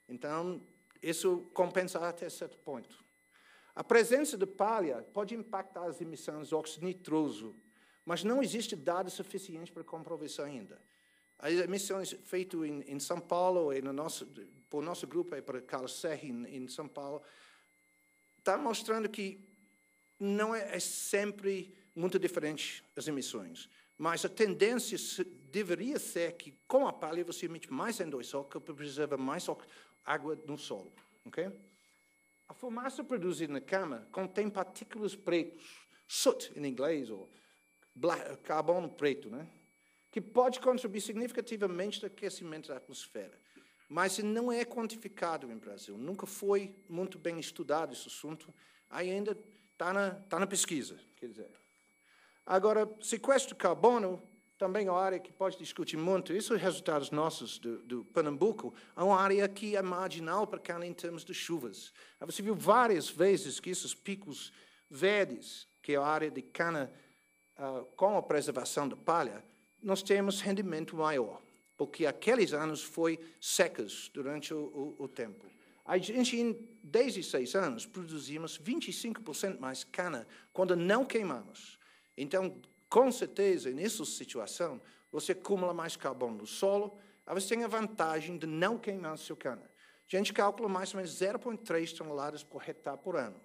Então, isso compensa até certo ponto. A presença de palha pode impactar as emissões de óxido nitroso, mas não existe dados suficientes para comprovar isso ainda. As emissões feitas em, em São Paulo, e no nosso, por nosso grupo, é para Carlos Serri, em, em São Paulo, está mostrando que não é, é sempre muito diferente as emissões. Mas a tendência deveria ser que, com a palha, você emite mais n que preserva mais água no solo. Okay? A fumaça produzida na cama contém partículas pretas, soot em inglês, ou black, carbono preto, né? que pode contribuir significativamente ao aquecimento da atmosfera. Mas não é quantificado em Brasil, nunca foi muito bem estudado esse assunto. Ainda Está na, tá na pesquisa, quer dizer. Agora, sequestro de carbono também é uma área que pode discutir muito. Isso é resultados nossos do, do Pernambuco. É uma área que é marginal para cá né, em termos de chuvas. Você viu várias vezes que esses picos verdes, que é a área de cana uh, com a preservação da palha, nós temos rendimento maior, porque aqueles anos foi secas durante o, o, o tempo. A gente, em 16 anos, produzimos 25% mais cana quando não queimamos. Então, com certeza, nessa situação, você acumula mais carbono no solo, aí você tem a vantagem de não queimar seu cana. A gente calcula mais ou menos 0,3 toneladas por hectare por ano.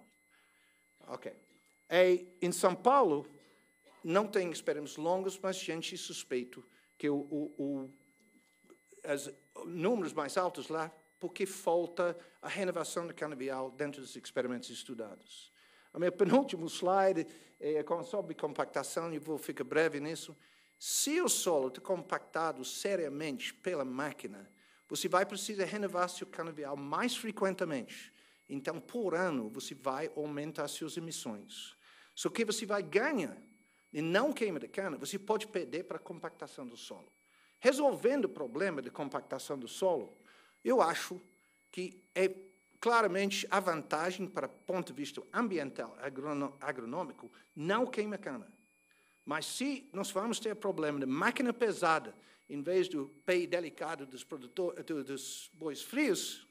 Ok. E, em São Paulo, não tem experimentos longos, mas a gente suspeita que o, o, o, os números mais altos lá porque falta a renovação do canavial dentro dos experimentos estudados. O meu penúltimo slide é, é sobre compactação, e vou ficar breve nisso. Se o solo está compactado seriamente pela máquina, você vai precisar renovar seu canavial mais frequentemente. Então, por ano, você vai aumentar suas emissões. Só que você vai ganhar e não queima de cana, você pode perder para a compactação do solo. Resolvendo o problema de compactação do solo, eu acho que é claramente a vantagem para ponto de vista ambiental, agronômico, não queima cana. Mas se nós vamos ter problema de máquina pesada, em vez do pei delicado dos, dos bois frios,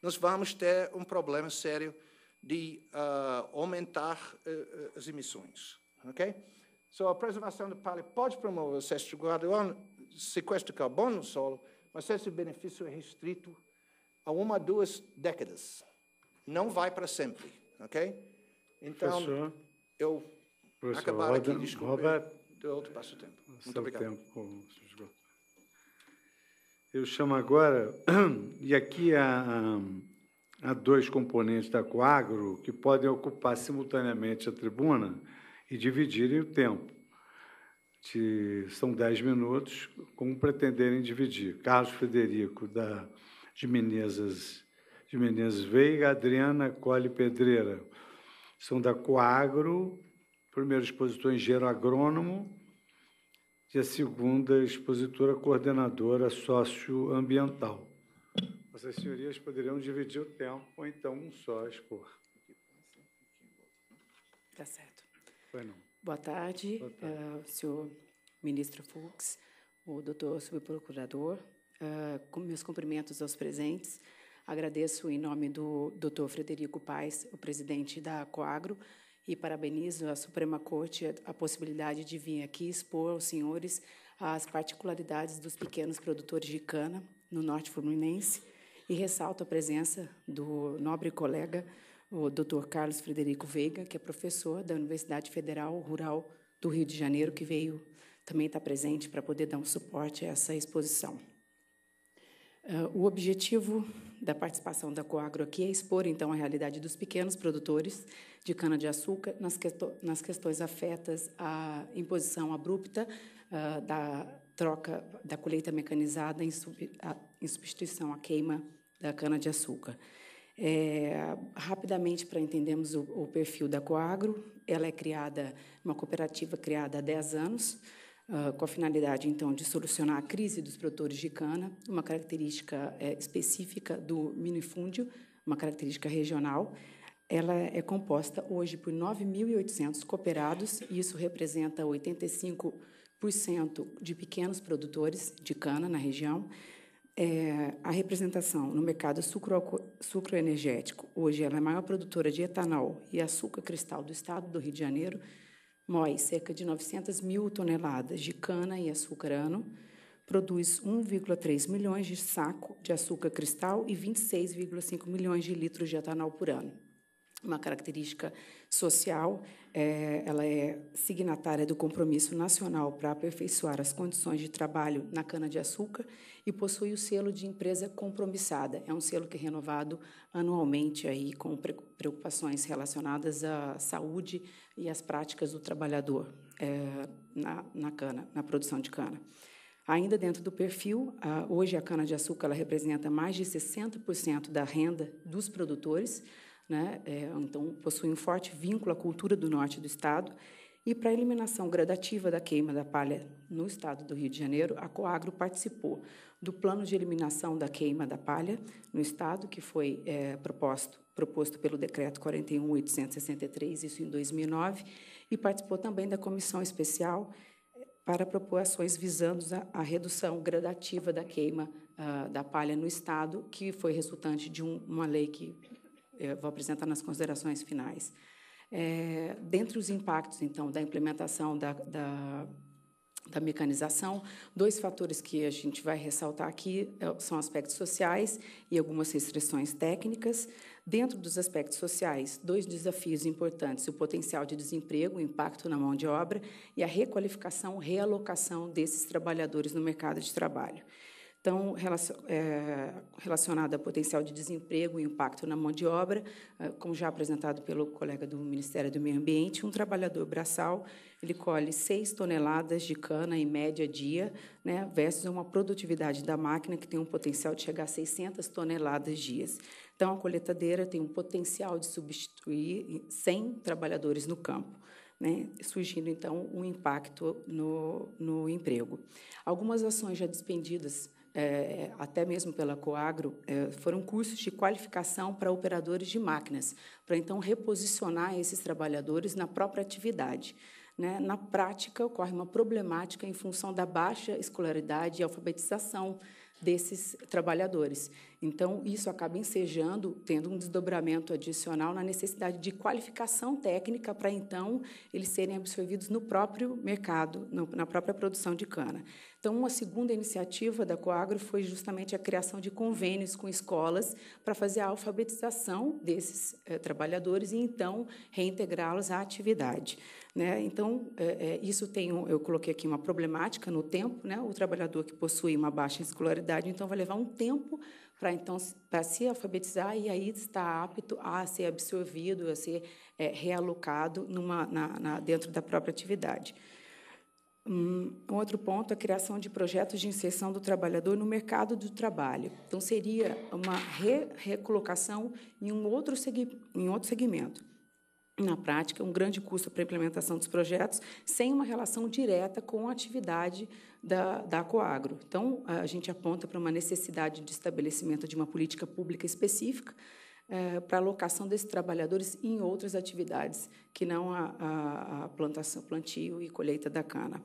nós vamos ter um problema sério de uh, aumentar uh, as emissões. Ok? Então, so, a preservação do palio pode promover o sequestro de carbono no solo, mas esse benefício é restrito a uma, duas décadas. Não vai para sempre, ok? Então, professor, eu
professor, acabar Roda, aqui, desculpa, Robert,
outro passo tempo. Muito obrigado. Tempo, oh,
eu chamo agora, e aqui há, há dois componentes da Coagro que podem ocupar simultaneamente a tribuna e dividirem o tempo de, são dez minutos, como pretenderem dividir. Carlos Frederico, da, de, Menezes, de Menezes Veiga, Adriana Cole Pedreira, são da Coagro, primeiro expositor engenheiro agrônomo, e a segunda expositora coordenadora socioambiental. Vossas senhorias poderiam dividir o tempo, ou então um só expor. está certo. Foi não.
Boa tarde, Boa tarde. Uh, senhor ministro Fux, o doutor subprocurador. Uh, com meus cumprimentos aos presentes. Agradeço em nome do doutor Frederico Paes, o presidente da Coagro, e parabenizo a Suprema Corte a, a possibilidade de vir aqui expor aos senhores as particularidades dos pequenos produtores de cana no norte fluminense e ressalto a presença do nobre colega o Dr. Carlos Frederico Veiga, que é professor da Universidade Federal Rural do Rio de Janeiro, que veio também estar presente para poder dar um suporte a essa exposição. Ah, o objetivo da participação da Coagro aqui é expor, então, a realidade dos pequenos produtores de cana-de-açúcar nas, questões afetas à imposição abrupta ah, da troca da colheita mecanizada em, substituição à queima da cana-de-açúcar. É, rapidamente, para entendermos o, o, perfil da Coagro, ela é criada, uma cooperativa criada há 10 anos, uh, com a finalidade, então, de solucionar a crise dos produtores de cana, uma característica é, específica do minifúndio, uma característica regional. Ela é composta hoje por 9.800 cooperados, e isso representa 85% de pequenos produtores de cana na região. É, a representação no mercado sucro, sucroenergético, hoje ela é a maior produtora de etanol e açúcar cristal do estado do Rio de Janeiro, moe cerca de 900 mil toneladas de cana e açúcar ano, produz 1,3 milhões de saco de açúcar cristal e 26,5 milhões de litros de etanol por ano. Uma característica social é, ela é signatária do Compromisso Nacional para Aperfeiçoar as Condições de Trabalho na Cana-de-Açúcar e possui o selo de empresa compromissada. É um selo que é renovado anualmente aí com preocupações relacionadas à saúde e às práticas do trabalhador é, na, na cana, na produção de cana. Ainda dentro do perfil, hoje a cana-de-açúcar representa mais de 60% da renda dos produtores, né? É, então possui um forte vínculo à cultura do norte do estado. E para a eliminação gradativa da queima da palha no estado do Rio de Janeiro, a Coagro participou do plano de eliminação da queima da palha no estado, que foi é, proposto, proposto pelo decreto 41.863, isso em 2009, e participou também da comissão especial é, para propor ações visando a, a redução gradativa da queima uh, da palha no Estado, que foi resultante de um, uma lei que vou apresentar nas considerações finais. É, dentre os impactos, então, da implementação da, da, da, mecanização, dois fatores que a gente vai ressaltar aqui é, são aspectos sociais e algumas restrições técnicas. Dentro dos aspectos sociais, dois desafios importantes: o potencial de desemprego, o impacto na mão de obra e a requalificação, realocação desses trabalhadores no mercado de trabalho. Então, relacionada a potencial de desemprego e impacto na mão de obra, eh, como já apresentado pelo colega do Ministério do Meio Ambiente, um trabalhador braçal ele colhe 6 toneladas de cana em média dia, né, versus uma produtividade da máquina que tem um potencial de chegar a 600 toneladas dias. Então, a coletadeira tem um potencial de substituir 100 trabalhadores no campo. Né, surgindo então um impacto no, no emprego. Algumas ações já despendidas é, até mesmo pela Coagro, é, foram cursos de qualificação para operadores de máquinas, para então reposicionar esses trabalhadores na própria atividade. Né? Na prática, ocorre uma problemática em função da baixa escolaridade e alfabetização desses trabalhadores. Então, isso acaba ensejando, tendo um desdobramento adicional na necessidade de qualificação técnica para então eles serem absorvidos no próprio mercado, no, na própria produção de cana. Então, uma segunda iniciativa da Coagro foi justamente a criação de convênios com escolas para fazer a alfabetização desses eh, trabalhadores e então reintegrá-los à atividade. Né? Então, eh, eh, isso tem, um, eu coloquei aqui uma problemática no tempo, né? o trabalhador que possui uma baixa escolaridade, então vai levar um tempo para então para se alfabetizar e aí estar apto a ser absorvido, a ser é, realocado numa, na, na, dentro da própria atividade. Um outro ponto, a criação de projetos de inserção do trabalhador no mercado do trabalho. Então, seria uma re recolocação em um outro, em outro segmento. Na prática, um grande custo para a implementação dos projetos, sem uma relação direta com a atividade da, da Coagro. Então, a gente aponta para uma necessidade de estabelecimento de uma política pública específica é, para alocação desses trabalhadores em outras atividades que não a, a, a plantação, plantio e colheita da cana.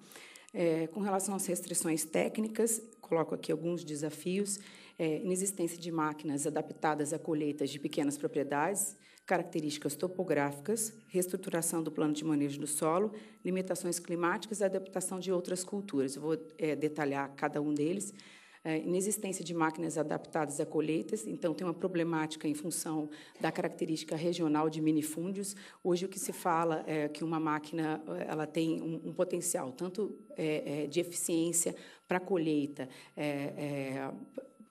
É, com relação às restrições técnicas, coloco aqui alguns desafios: é, inexistência de máquinas adaptadas a colheitas de pequenas propriedades, características topográficas, reestruturação do plano de manejo do solo, limitações climáticas e adaptação de outras culturas. Eu vou é, detalhar cada um deles. É, inexistência de máquinas adaptadas a colheitas, então tem uma problemática em função da característica regional de minifúndios. Hoje o que se fala é que uma máquina é, ela tem um, um potencial tanto é, é de eficiência para colheita, é,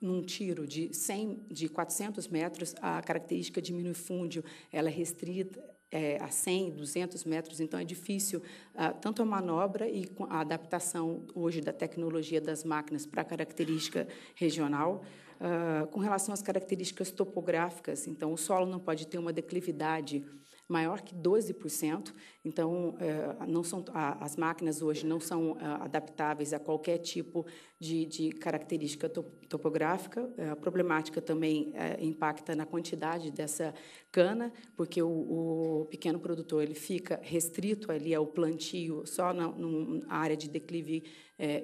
num tiro de 100, de 400 metros, a característica de minifúndio ela é restrita é, a 100, 200 metros, então é difícil ah, tanto a manobra e a adaptação hoje da tecnologia das máquinas para a característica regional. Ah, com relação às características topográficas, então o solo não pode ter uma declividade maior que 12%. Então, é, não são, as máquinas hoje não são é, adaptáveis a qualquer tipo de, de característica topográfica. É, a problemática também impacta na quantidade dessa cana, porque o, o pequeno produtor ele fica restrito ali ao plantio só na, numa área de declive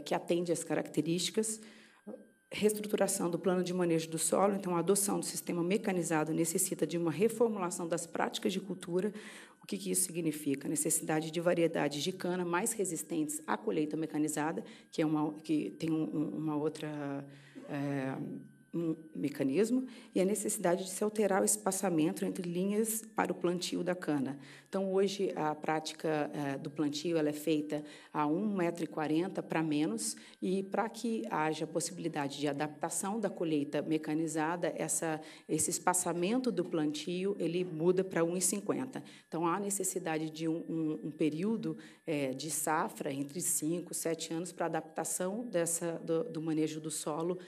que atende às características reestruturação do plano de manejo do solo, então a adoção do sistema mecanizado necessita de uma reformulação das práticas de cultura. O que, que isso significa? Necessidade de variedades de cana mais resistentes à colheita mecanizada, que é uma que tem um, uma outra é, um mecanismo, e a necessidade de se alterar o espaçamento entre linhas para o plantio da cana, então, hoje, a prática eh, do plantio ela é feita a 1,40m para menos, e para que haja possibilidade de adaptação da colheita mecanizada, essa, esse espaçamento do plantio ele muda para 1,50. Então, há necessidade de um, um, um período eh, de safra entre 5 e 7 anos para adaptação dessa, do, do manejo do solo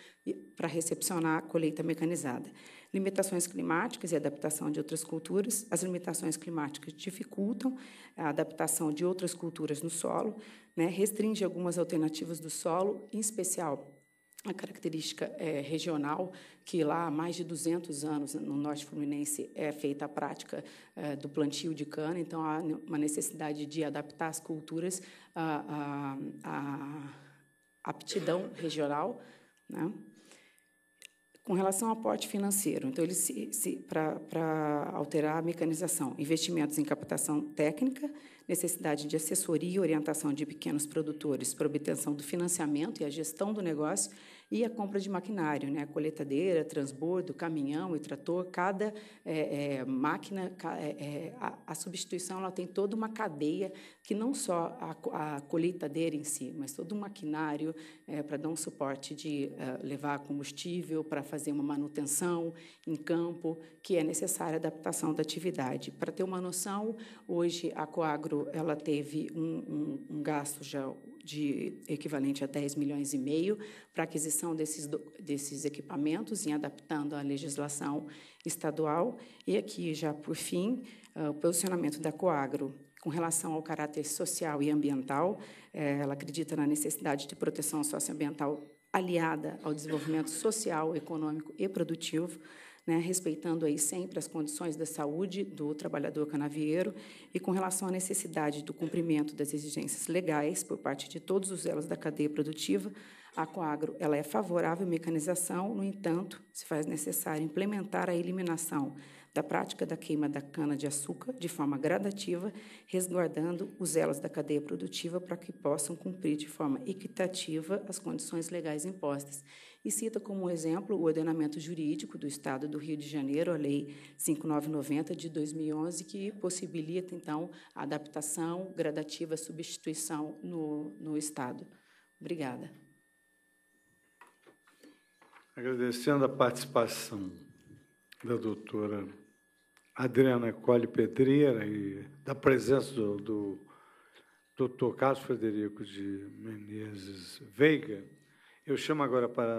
para recepcionar a colheita mecanizada. Limitações climáticas e adaptação de outras culturas. As limitações climáticas dificultam a adaptação de outras culturas no solo, né? restringe algumas alternativas do solo, em especial a característica é, regional, que lá há mais de 200 anos, no norte fluminense, é feita a prática é, do plantio de cana, então há uma necessidade de adaptar as culturas à, aptidão regional. Né? Com relação ao aporte financeiro, então, ele se, se para alterar a mecanização, investimentos em captação técnica, necessidade de assessoria e orientação de pequenos produtores para obtenção do financiamento e a gestão do negócio, e a compra de maquinário, né? coletadeira, transbordo, caminhão e trator. Cada é, é, máquina, é, é, a, a, substituição, ela tem toda uma cadeia que não só a, a colheitadeira em si, mas todo o maquinário é, para dar um suporte de é, levar combustível, para fazer uma manutenção em campo, que é necessária a adaptação da atividade. Para ter uma noção, hoje a Coagro ela teve um, um, um gasto já de equivalente a 10 milhões e meio para aquisição desses, desses equipamentos e adaptando à legislação estadual. E aqui, já por fim, ah, o posicionamento da Coagro com relação ao caráter social e ambiental. É, ela acredita na necessidade de proteção socioambiental aliada ao desenvolvimento social, econômico e produtivo né, respeitando aí sempre as condições da saúde do trabalhador canavieiro e com relação à necessidade do cumprimento das exigências legais por parte de todos os elos da cadeia produtiva, a Coagro ela é favorável à mecanização, no entanto, se faz necessário implementar a eliminação da prática da queima da cana-de-açúcar de forma gradativa, resguardando os elos da cadeia produtiva para que possam cumprir de forma equitativa as condições legais impostas e cita como exemplo o ordenamento jurídico do Estado do Rio de Janeiro, a Lei 5990 de 2011, que possibilita, então, a adaptação gradativa, substituição no, no Estado. Obrigada.
Agradecendo a participação da doutora Adriana Cole Pedreira e da presença do, do doutor Carlos Frederico de Menezes Veiga, eu chamo agora para